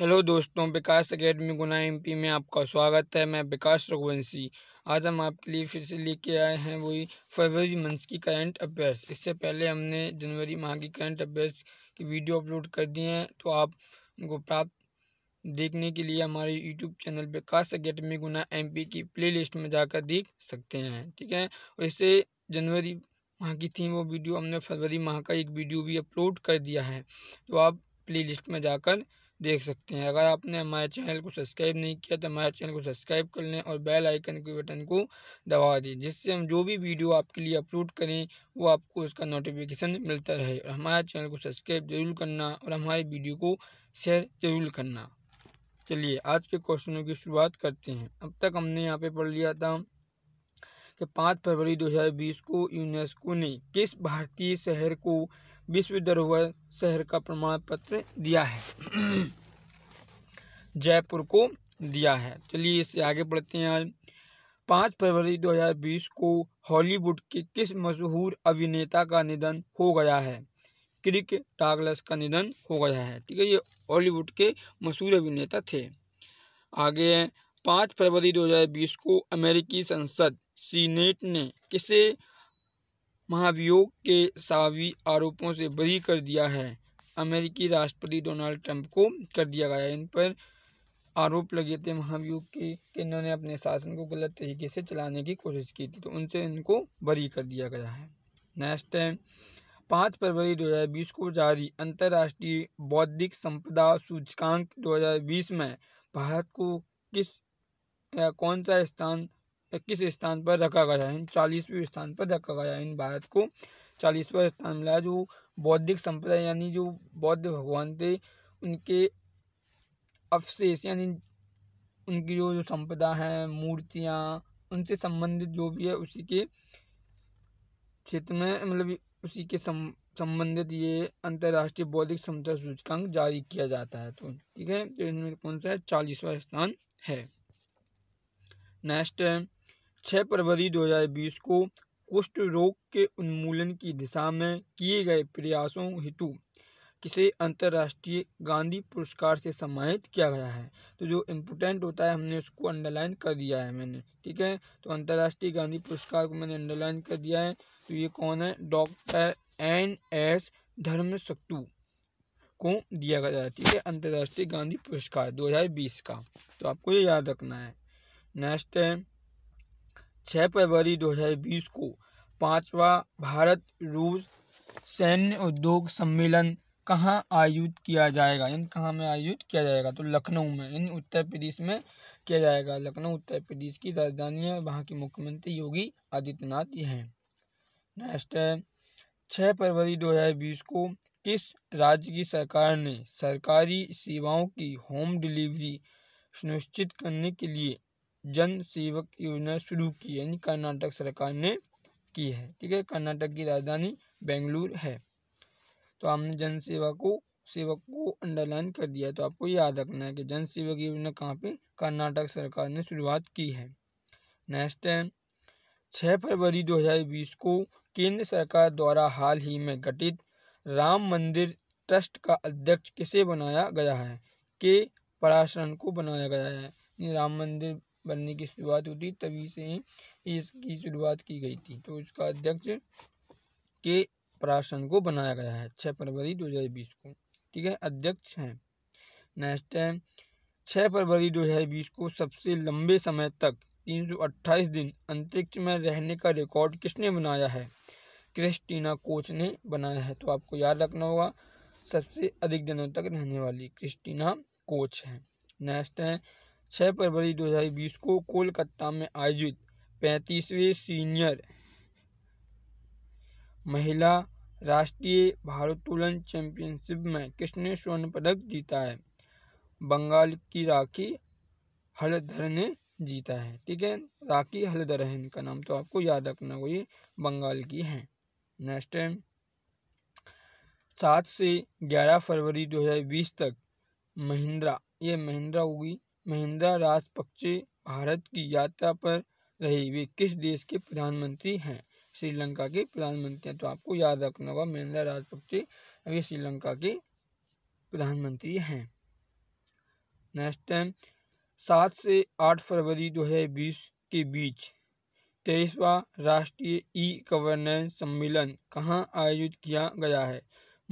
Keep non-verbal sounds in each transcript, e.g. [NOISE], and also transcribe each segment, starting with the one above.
hello दोस्तों विकास academy गुना P में आपका स्वागत है मैं विकास रघुवंशी आज हम आपके लिए फिर से लेके आए हैं वही फरवरी मंथ की करंट अफेयर्स इससे पहले हमने जनवरी माह की करंट अफेयर्स की वीडियो अपलोड कर दी हैं तो आप उनको प्राप्त देखने के लिए हमारे YouTube channel Vikas academy Guna एम की प्ले में जाकर देख सकते हैं ठीक है वैसे जनवरी माह की थी वो वीडियो हमने फरवरी माह का एक वीडियो भी अपलोड कर दिया है तो आप लिस्ट में जाकर देख सकते हैं अगर आपने हमारे चैनल को सब्सक्राइब नहीं किया तो हमारे चैनल को सब्सक्राइब कर लें और बेल आइकन के बटन को दबा दें जिससे हम जो भी वीडियो आपके लिए अपलोड करें वो आपको उसका नोटिफिकेशन मिलता रहे और हमारे चैनल को सब्सक्राइब जरूर करना और हमारी वीडियो को शेयर जरूर करना चलिए आज के क्वेश्चनों की शुरुआत करते हैं अब तक हमने यहाँ पर पढ़ लिया था कि पाँच फरवरी 2020 को यूनेस्को ने किस भारतीय शहर को विश्व धरोहर शहर का प्रमाण पत्र दिया है [CLEARS THROAT] जयपुर को दिया है चलिए इससे आगे बढ़ते हैं आज पाँच फरवरी 2020 को हॉलीवुड के किस मशहूर अभिनेता का निधन हो गया है क्रिक टागलस का निधन हो गया है ठीक है ये हॉलीवुड के मशहूर अभिनेता थे आगे पाँच फरवरी 2020 को अमेरिकी संसद सीनेट ने किसे महाभियोग के सावी आरोपों से बरी कर दिया है अमेरिकी राष्ट्रपति डोनाल्ड ट्रंप को कर दिया गया इन पर आरोप लगे थे महाभियोग के कि इन्होंने अपने शासन को गलत तरीके से चलाने की कोशिश की थी तो उनसे इनको बरी कर दिया गया है नेक्स्ट है पाँच फरवरी 2020 को जारी अंतर्राष्ट्रीय बौद्धिक संपदा सूचकांक 2020 में भारत को किस कौन सा स्थान इक्कीस स्थान पर रखा गया है इन चालीसवें स्थान पर रखा गया है इन भारत को चालीसवा स्थान मिला जो बौद्धिक संपदा यानी जो बौद्ध भगवान थे उनके अवशेष यानी उनकी जो जो संपदा है मूर्तियाँ उनसे संबंधित जो भी है उसी के क्षेत्र में मतलब उसी के संबंधित ये अंतर्राष्ट्रीय बौद्धिक संपदा सूचकांक जारी किया जाता है तो ठीक है तो इनमें कौन सा है चालीसवा स्थान है नेक्स्ट छः फरवरी 2020 को कुष्ठ रोग के उन्मूलन की दिशा में किए गए प्रयासों हेतु किसे अंतर्राष्ट्रीय गांधी पुरस्कार से सम्मानित किया गया है तो जो इम्पोर्टेंट होता है हमने उसको अंडरलाइन कर दिया है मैंने ठीक है तो अंतर्राष्ट्रीय गांधी पुरस्कार को मैंने अंडरलाइन कर दिया है तो ये कौन है डॉक्टर एन एस धर्म को दिया गया है ठीक है अंतर्राष्ट्रीय गांधी पुरस्कार 2020 का तो आपको ये याद रखना है नेक्स्ट है छः फरवरी 2020 को पांचवा भारत रूस सैन्य उद्योग सम्मेलन कहाँ आयोजित किया जाएगा यानी कहाँ में आयोजित किया जाएगा तो लखनऊ में इन उत्तर प्रदेश में किया जाएगा लखनऊ उत्तर प्रदेश की राजधानी है वहाँ के मुख्यमंत्री योगी आदित्यनाथ ये हैं नेक्स्ट है छः फरवरी 2020 को किस राज्य की सरकार ने सरकारी सेवाओं की होम डिलीवरी सुनिश्चित करने के लिए जन सेवक योजना शुरू की यानी कर्नाटक सरकार ने की है ठीक है कर्नाटक की राजधानी बेंगलुरु है तो हमने जन सेवा को सेवक को अंडरलाइन कर दिया तो आपको याद रखना है कि जन सेवक योजना कहाँ पे कर्नाटक सरकार ने शुरुआत की है नेक्स्ट है छः फरवरी 2020 को केंद्र सरकार द्वारा हाल ही में गठित राम मंदिर ट्रस्ट का अध्यक्ष किसे बनाया गया है के पराशरण को बनाया गया है राम मंदिर बनने की शुरुआत होती तभी से ही इसकी शुरुआत की गई थी तो इसका अध्यक्ष के प्राशन को बनाया गया है छः फरवरी दो हज़ार बीस को ठीक है अध्यक्ष हैं नेक्स्ट है छः फरवरी दो हज़ार बीस को सबसे लंबे समय तक तीन सौ अट्ठाईस दिन अंतरिक्ष में रहने का रिकॉर्ड किसने बनाया है क्रिस्टीना कोच ने बनाया है तो आपको याद रखना होगा सबसे अधिक दिनों तक रहने वाली क्रिस्टीना कोच है नेक्स्ट है छः फरवरी 2020 को कोलकाता में आयोजित पैंतीसवें सीनियर महिला राष्ट्रीय भारोत्तोलन चैंपियनशिप में किसने स्वर्ण पदक जीता है बंगाल की राखी हलधर ने जीता है ठीक है राखी हलधर है इनका नाम तो आपको याद रखना होगा ये बंगाल की हैं नेक्स्ट टाइम सात से ग्यारह फरवरी 2020 तक महिंद्रा ये महिंद्रा होगी महिंद्रा राजपक्षे भारत की यात्रा पर रहे वे किस देश के प्रधानमंत्री हैं श्रीलंका के प्रधानमंत्री हैं तो आपको याद रखना होगा महिंद्रा राजपक्षे अभी श्रीलंका के प्रधानमंत्री हैं नेक्स्ट टाइम सात से आठ फरवरी दो हज़ार बीस के बीच तेईसवा राष्ट्रीय ई गवर्नेंस सम्मेलन कहाँ आयोजित किया गया है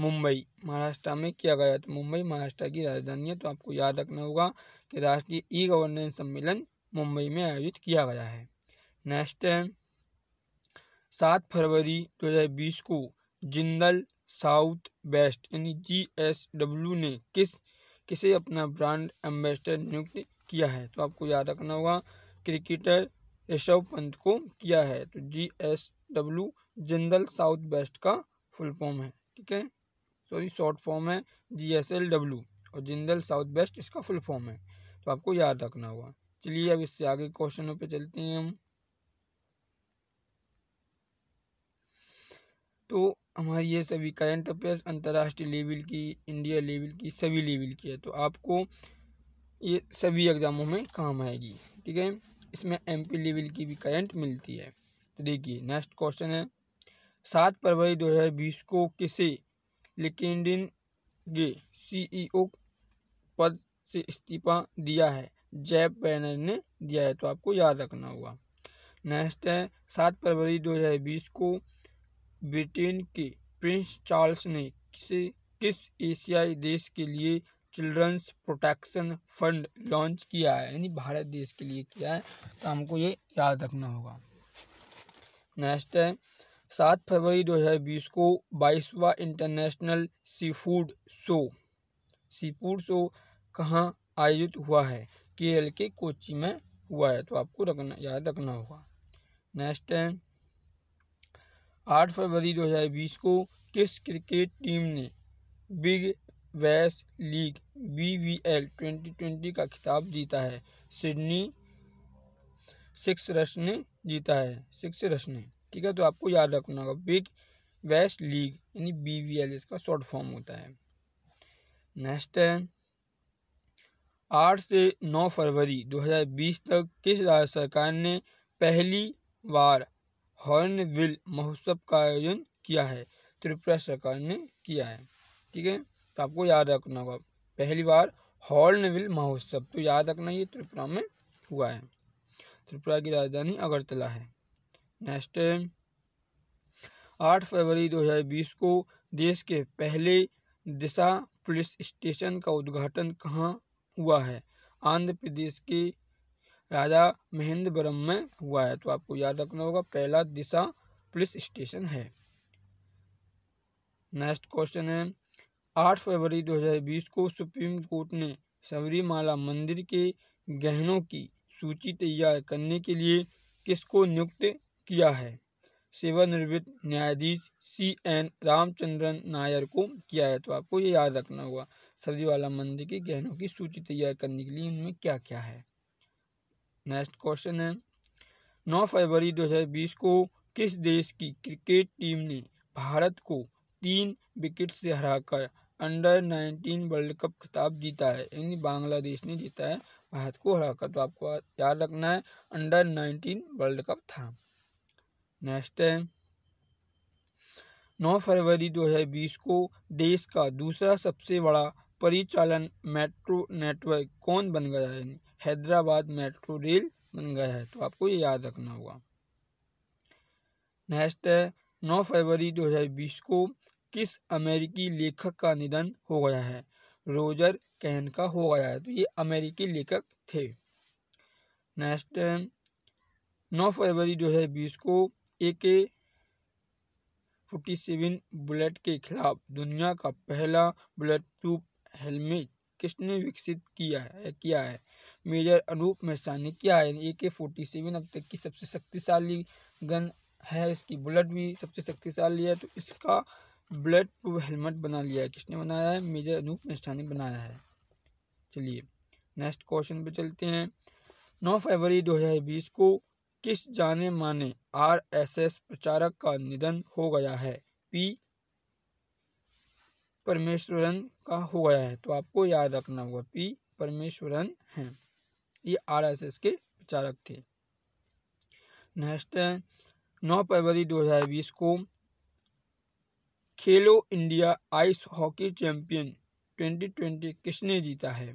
मुंबई महाराष्ट्र में किया गया तो मुंबई महाराष्ट्र की राजधानी है तो आपको याद रखना होगा कि राष्ट्रीय ई गवर्नेंस सम्मेलन मुंबई में आयोजित किया गया है नेक्स्ट है सात फरवरी 2020 को जिंदल साउथ वेस्ट यानी जी एस डब्ल्यू ने किस किसे अपना ब्रांड एम्बेसडर नियुक्त किया है तो आपको याद रखना होगा क्रिकेटर ऋषभ पंत को किया है तो J S W Jindal south west का फुल फॉर्म है ठीक है सॉरी शॉर्ट फॉर्म है जी एस एल डब्ल्यू और जिंदल साउथ बेस्ट इसका फुल फॉर्म है तो आपको याद रखना होगा चलिए अब इससे आगे क्वेश्चनों पे चलते हैं हम तो हमारी ये सभी करंट अफेयर्स अंतर्राष्ट्रीय लेवल की इंडिया लेवल की सभी लेवल की है तो आपको ये सभी एग्ज़ामों में काम आएगी ठीक है इसमें एमपी लेवल की भी करंट मिलती है तो देखिए नेक्स्ट क्वेश्चन है सात फरवरी दो हजार बीस को किसे लिकेंडिन के सीईओ e पद से इस्तीफा दिया है जैब बैनर ने दिया है तो आपको याद रखना होगा नेक्स्ट है सात फरवरी 2020 को ब्रिटेन के प्रिंस चार्ल्स ने किसे किस एशियाई देश के लिए चिल्ड्रंस प्रोटेक्शन फंड लॉन्च किया है यानी भारत देश के लिए किया है तो हमको ये याद रखना होगा नेक्स्ट है सात फरवरी दो हजार बीस को बाईसवा international seafood show seafood show कहाँ आयोजित हुआ है केरल के कोची में हुआ है तो आपको रखना याद रखना होगा नेक्स्ट है आठ फरवरी दो हजार बीस को किस क्रिकेट टीम ने big bash league B V L twenty twenty का खिताब जीता है सिडनी सिक्स रश ने जीता है सिक्स रश ने ठीक है तो आपको याद रखना होगा बिग वेस्ट लीग यानी बी वी एल इसका शॉर्ट फॉर्म होता है नेक्स्ट है आठ से नौ फरवरी 2020 तक किस राज्य सरकार ने पहली बार हॉर्नविल महोत्सव का आयोजन किया है त्रिपुरा सरकार ने किया है ठीक है तो आपको याद रखना होगा पहली बार हॉर्नविल महोत्सव तो याद रखना ये त्रिपुरा में हुआ है त्रिपुरा की राजधानी अगरतला है नेक्स्ट आठ फरवरी 2020 को देश के पहले दिशा पुलिस स्टेशन का उद्घाटन कहाँ हुआ है आंध्र प्रदेश के राजा महेंद्रवरम में हुआ है तो आपको याद रखना होगा पहला दिशा पुलिस स्टेशन है नेक्स्ट क्वेश्चन है आठ फरवरी 2020 को सुप्रीम कोर्ट ने सबरीमाला मंदिर के गहनों की सूची तैयार करने के लिए किसको नियुक्त किया है सेवानिवृत्त न्यायाधीश सी एन रामचंद्रन नायर को किया है तो आपको ये याद रखना होगा सब्जीवाला मंदिर के गहनों की सूची तैयार करने के लिए इनमें क्या क्या है नेक्स्ट क्वेश्चन है नौ फरवरी 2020 को किस देश की क्रिकेट टीम ने भारत को तीन विकेट से हराकर अंडर 19 वर्ल्ड कप खिताब जीता है यानी बांग्लादेश ने जीता है भारत को हराकर तो आपको याद रखना है अंडर 19 वर्ल्ड कप था नेक्स्ट है नौ फरवरी 2020 को देश का दूसरा सबसे बड़ा परिचालन मेट्रो नेटवर्क कौन बन गया है हैदराबाद मेट्रो रेल बन गया है तो आपको ये याद रखना होगा नेक्स्ट है 9 फरवरी 2020 को किस अमेरिकी लेखक का निधन हो गया है रोजर कहन का हो गया है तो ये अमेरिकी लेखक थे नेक्स्ट नौ फरवरी 2020 को ए के फोर्टी सेवन बुलेट के खिलाफ दुनिया का पहला बुलेट प्रूफ हेलमेट किसने विकसित किया है किया है मेजर अनूप मिश्रा ने किया है ए के फोर्टी सेवन अब तक की सबसे शक्तिशाली गन है इसकी बुलेट भी सबसे शक्तिशाली है तो इसका बुलेट प्रूफ हेलमेट बना लिया है किसने बनाया है मेजर अनूप मिश्रा ने बनाया है चलिए नेक्स्ट क्वेश्चन पे चलते हैं नौ फरवरी बीस को किस जाने माने आरएसएस प्रचारक का निधन हो गया है पी परमेश्वरन का हो गया है तो आपको याद रखना होगा पी परमेश्वरन है ये आरएसएस के प्रचारक थे नेक्स्ट है नौ फरवरी 2020 को खेलो इंडिया आइस हॉकी चैंपियन 2020 किसने जीता है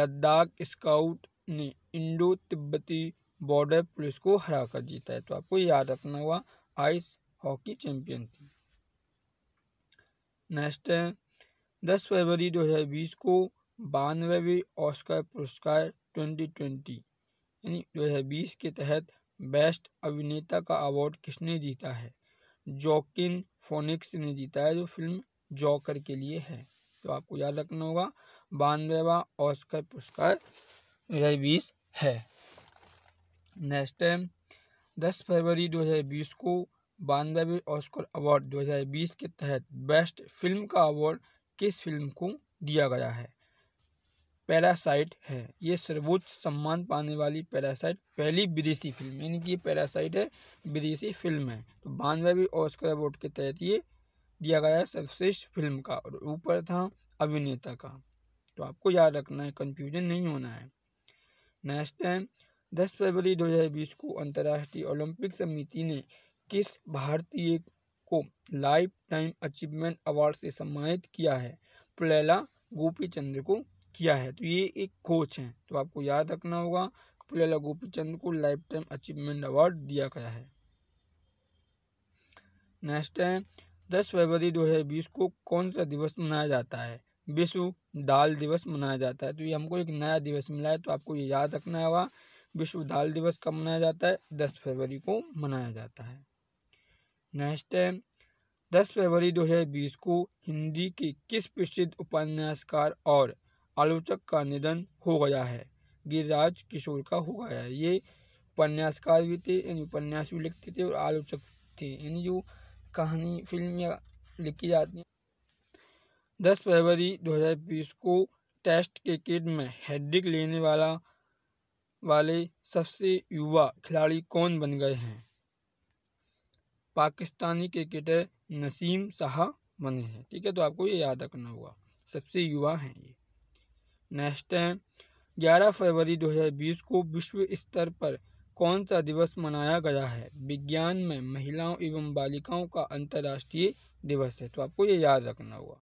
लद्दाख स्काउट ने इंडो तिब्बती बॉर्डर पुलिस को हरा कर जीता है तो आपको याद रखना हुआ आइस हॉकी चैंपियन थी नेक्स्ट है दस फरवरी 2020 को बानवेवी ऑस्कर पुरस्कार 2020 यानी 2020 के तहत बेस्ट अभिनेता का अवार्ड किसने जीता है जॉकिन फोनिक्स ने जीता है जो फिल्म जॉकर के लिए है तो आपको याद रखना होगा बानवेवा ऑस्कर पुरस्कार 2020 है नेक्स्ट टाइम दस फरवरी 2020 को बानवे ऑस्कर अवार्ड 2020 के तहत बेस्ट फिल्म का अवार्ड किस फिल्म को दिया गया है पैरासाइट है ये सर्वोच्च सम्मान पाने वाली पैरासाइट पहली विदेशी फिल्म यानी कि ये पैरासाइट है विदेशी फिल्म है तो बानवे ऑस्कर अवार्ड के तहत ये दिया गया है सर्वश्रेष्ठ फिल्म का और ऊपर था अभिनेता का तो आपको याद रखना है कन्फ्यूजन नहीं होना है नेक्स्ट है दस फरवरी 2020 को अंतर्राष्ट्रीय ओलंपिक समिति ने किस भारतीय को लाइफ टाइम अचीवमेंट अवार्ड से सम्मानित किया है पुलेला गोपी चंद्र को किया है तो ये एक कोच हैं तो आपको याद रखना होगा पुलेला गोपी चंद्र को लाइफ टाइम अचीवमेंट अवार्ड दिया गया है नेक्स्ट है दस फरवरी 2020 को कौन सा दिवस मनाया जाता है विश्व दाल दिवस मनाया जाता है तो ये हमको एक नया दिवस मिला है तो आपको ये याद रखना होगा विश्व दाल दिवस कब मनाया जाता है दस फरवरी को मनाया जाता है नेक्स्ट है दस फरवरी बीस को हिंदी के किस प्रसिद्ध उपन्यासकार और आलोचक का निधन हो गया है गिरिराज किशोर का हो गया है ये उपन्यासकार भी थे यानी उपन्यास भी लिखते थे और आलोचक थे यानी जो कहानी फिल्म या लिखी जाती है दस फरवरी 2020 को टेस्ट क्रिकेट में हेड्रिक लेने वाला वाले सबसे युवा खिलाड़ी कौन बन गए हैं पाकिस्तानी क्रिकेटर नसीम शाह बने हैं ठीक है तो आपको ये याद रखना होगा सबसे युवा हैं ये नेक्स्ट है ग्यारह फरवरी 2020 को विश्व स्तर पर कौन सा दिवस मनाया गया है विज्ञान में महिलाओं एवं बालिकाओं का अंतर्राष्ट्रीय दिवस है तो आपको ये याद रखना होगा